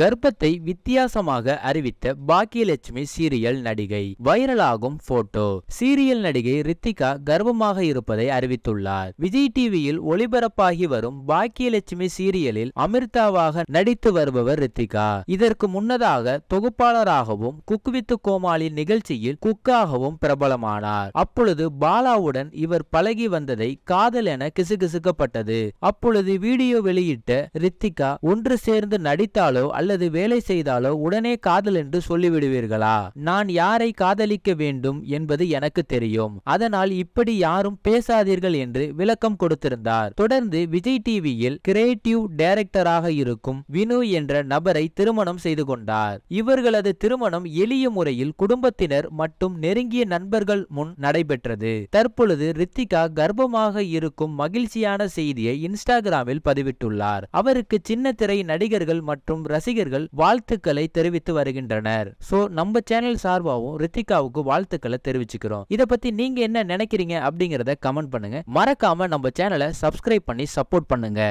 கர்ப்பத்தை வித்தியாசமாக அறிவித்த பாக்கியலட்சுமி சீரியல் நடிகை வைரலாகும் போட்டோ சீரியல் நடிகை ரித்திகா கர்ப்பமாக இருப்பதை அறிவித்துள்ளார் விஜய் டிவியில் ஒளிபரப்பாகி வரும் பாக்கியலட்சுமி சீரியலில் அமிர்தாவாக நடித்து வருபவர் ரித்திகா இதற்கு முன்னதாக தொகுப்பாளராகவும் குக் வித்து கோமாளி நிகழ்ச்சியில் குக்காகவும் பிரபலமானார் அப்பொழுது பாலாவுடன் இவர் பழகி வந்ததை காதல் என கிசுகிசுக்கப்பட்டது அப்பொழுது வீடியோ வெளியிட்ட ரித்திகா ஒன்று சேர்ந்து நடித்தாலோ அல்லது வேலை செய்தாலோ உடனே காதல் என்று சொல்லிவிடுவீர்களா நான் யாரை காதலிக்க வேண்டும் என்பது எனக்கு தெரியும் அதனால் இப்படி யாரும் பேசாதீர்கள் என்று விளக்கம் கொடுத்திருந்தார் தொடர்ந்து விஜய் டிவியில் கிரியேட்டிவ் டைரக்டராக இருக்கும் வினு என்ற நபரை திருமணம் செய்து கொண்டார் இவர்களது திருமணம் எளிய முறையில் குடும்பத்தினர் மற்றும் நெருங்கிய நண்பர்கள் முன் நடைபெற்றது தற்பொழுது ரித்திகா கர்ப்பமாக இருக்கும் மகிழ்ச்சியான செய்தியை இன்ஸ்டாகிராமில் பதிவிட்டுள்ளார் அவருக்கு சின்ன திரை நடிகர்கள் மற்றும் ரசிக ரசிகர்கள் வாழ்த்துக்களை தெரிவித்து வருகின்றனர் சோ நம்ம சேனல் சார்பாகவும் ரித்திகாவுக்கு வாழ்த்துக்களை தெரிவிச்சுக்கிறோம் இதை பத்தி நீங்க என்ன நினைக்கிறீங்க அப்படிங்கறத கமெண்ட் பண்ணுங்க மறக்காம நம்ம சேனலை சப்ஸ்கிரைப் பண்ணி சப்போர்ட் பண்ணுங்க